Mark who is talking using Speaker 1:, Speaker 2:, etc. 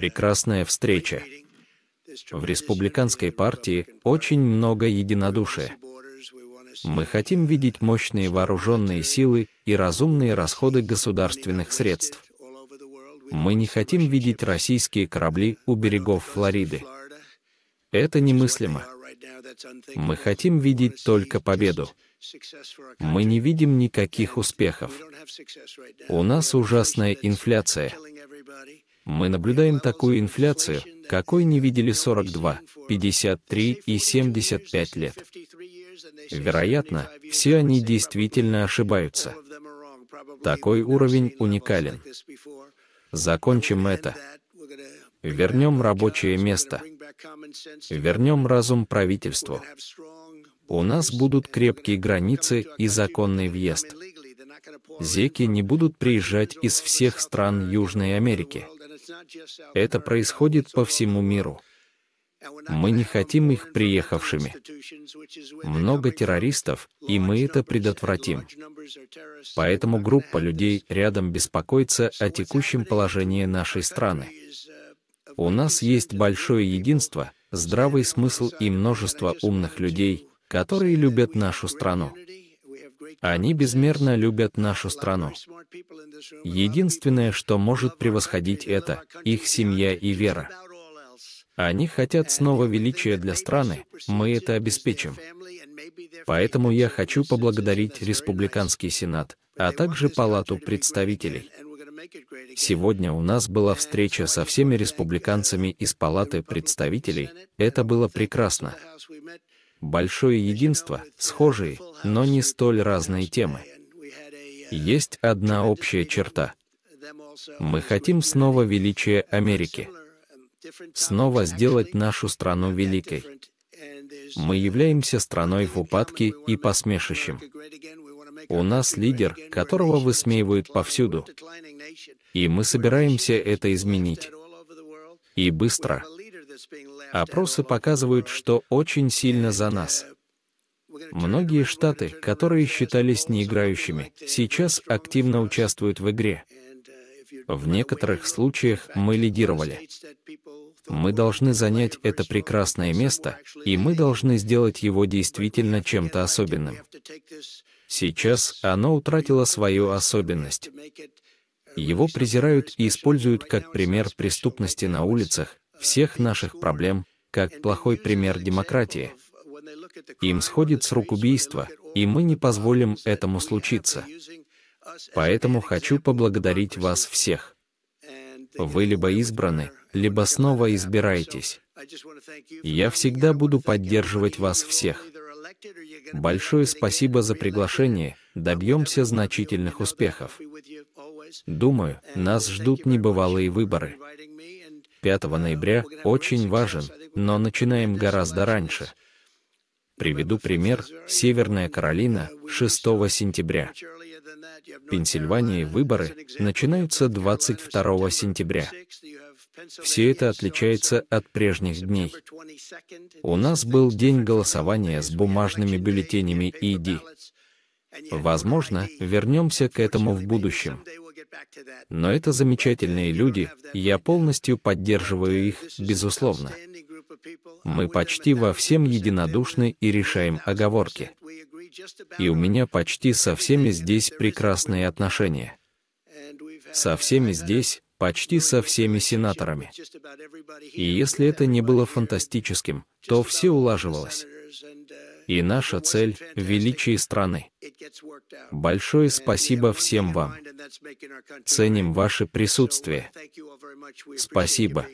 Speaker 1: прекрасная встреча. В республиканской партии очень много единодушия. Мы хотим видеть мощные вооруженные силы и разумные расходы государственных средств. Мы не хотим видеть российские корабли у берегов Флориды. Это немыслимо. Мы хотим видеть только победу. Мы не видим никаких успехов. У нас ужасная инфляция. Мы наблюдаем такую инфляцию, какой не видели 42, 53 и 75 лет. Вероятно, все они действительно ошибаются. Такой уровень уникален. Закончим это. Вернем рабочее место. Вернем разум правительству. У нас будут крепкие границы и законный въезд. Зеки не будут приезжать из всех стран Южной Америки. Это происходит по всему миру. Мы не хотим их приехавшими. Много террористов, и мы это предотвратим. Поэтому группа людей рядом беспокоится о текущем положении нашей страны. У нас есть большое единство, здравый смысл и множество умных людей, которые любят нашу страну. Они безмерно любят нашу страну. Единственное, что может превосходить это, их семья и вера. Они хотят снова величия для страны, мы это обеспечим. Поэтому я хочу поблагодарить Республиканский Сенат, а также Палату представителей. Сегодня у нас была встреча со всеми республиканцами из Палаты представителей. Это было прекрасно. Большое единство, схожие, но не столь разные темы. Есть одна общая черта. Мы хотим снова величия Америки. Снова сделать нашу страну великой. Мы являемся страной в упадке и посмешищем. У нас лидер, которого высмеивают повсюду. И мы собираемся это изменить. И быстро. Опросы показывают, что очень сильно за нас. Многие штаты, которые считались неиграющими, сейчас активно участвуют в игре. В некоторых случаях мы лидировали. Мы должны занять это прекрасное место, и мы должны сделать его действительно чем-то особенным. Сейчас оно утратило свою особенность. Его презирают и используют как пример преступности на улицах, всех наших проблем, как плохой пример демократии. Им сходит с рук убийство, и мы не позволим этому случиться. Поэтому хочу поблагодарить вас всех. Вы либо избраны, либо снова избираетесь. Я всегда буду поддерживать вас всех. Большое спасибо за приглашение. Добьемся значительных успехов. Думаю, нас ждут небывалые выборы. 5 ноября очень важен, но начинаем гораздо раньше. Приведу пример. Северная Каролина 6 сентября. Пенсильвании выборы начинаются 22 сентября. Все это отличается от прежних дней. У нас был день голосования с бумажными бюллетенями ИД. Возможно, вернемся к этому в будущем. Но это замечательные люди, я полностью поддерживаю их, безусловно. Мы почти во всем единодушны и решаем оговорки. И у меня почти со всеми здесь прекрасные отношения. Со всеми здесь почти со всеми сенаторами. И если это не было фантастическим, то все улаживалось. И наша цель — величие страны. Большое спасибо всем вам. Ценим ваше присутствие. Спасибо.